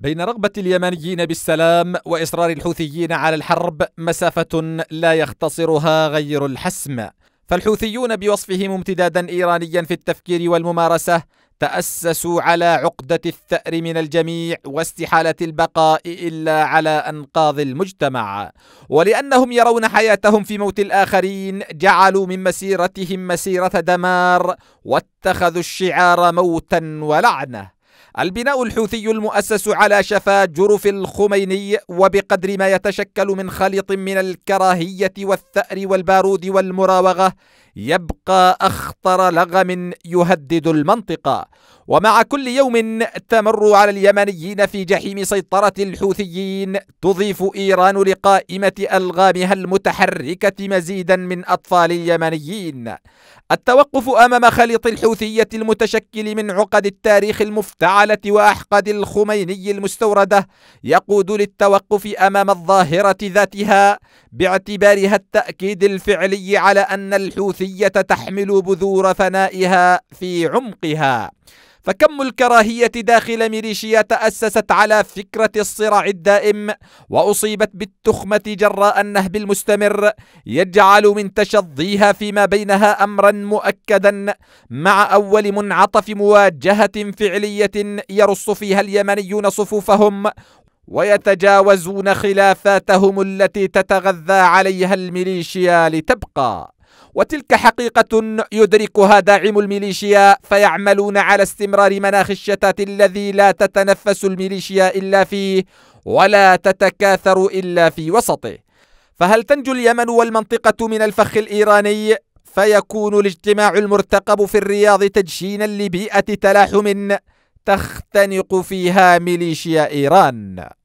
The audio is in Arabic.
بين رغبة اليمنيين بالسلام وإصرار الحوثيين على الحرب مسافة لا يختصرها غير الحسم فالحوثيون بوصفهم امتدادا إيرانيا في التفكير والممارسة تأسسوا على عقدة الثأر من الجميع واستحالة البقاء إلا على أنقاض المجتمع ولأنهم يرون حياتهم في موت الآخرين جعلوا من مسيرتهم مسيرة دمار واتخذوا الشعار موتا ولعنه البناء الحوثي المؤسس على شفا جرف الخميني وبقدر ما يتشكل من خليط من الكراهية والثأر والبارود والمراوغة يبقى اخطر لغم يهدد المنطقه ومع كل يوم تمر على اليمنيين في جحيم سيطره الحوثيين تضيف ايران لقائمه الغامها المتحركه مزيدا من اطفال اليمنيين التوقف امام خليط الحوثيه المتشكل من عقد التاريخ المفتعله واحقد الخميني المستورده يقود للتوقف امام الظاهره ذاتها باعتبارها التاكيد الفعلي على ان الحوثي الكراهيه تحمل بذور ثنائها في عمقها فكم الكراهية داخل ميليشيا تأسست على فكرة الصراع الدائم وأصيبت بالتخمة جراء النهب المستمر يجعل من تشظيها فيما بينها أمرا مؤكدا مع أول منعطف مواجهة فعلية يرص فيها اليمنيون صفوفهم ويتجاوزون خلافاتهم التي تتغذى عليها الميليشيا لتبقى وتلك حقيقة يدركها داعم الميليشيا فيعملون على استمرار مناخ الشتات الذي لا تتنفس الميليشيا إلا فيه ولا تتكاثر إلا في وسطه فهل تنجو اليمن والمنطقة من الفخ الإيراني؟ فيكون الاجتماع المرتقب في الرياض تدشينا لبيئة تلاحم تختنق فيها ميليشيا إيران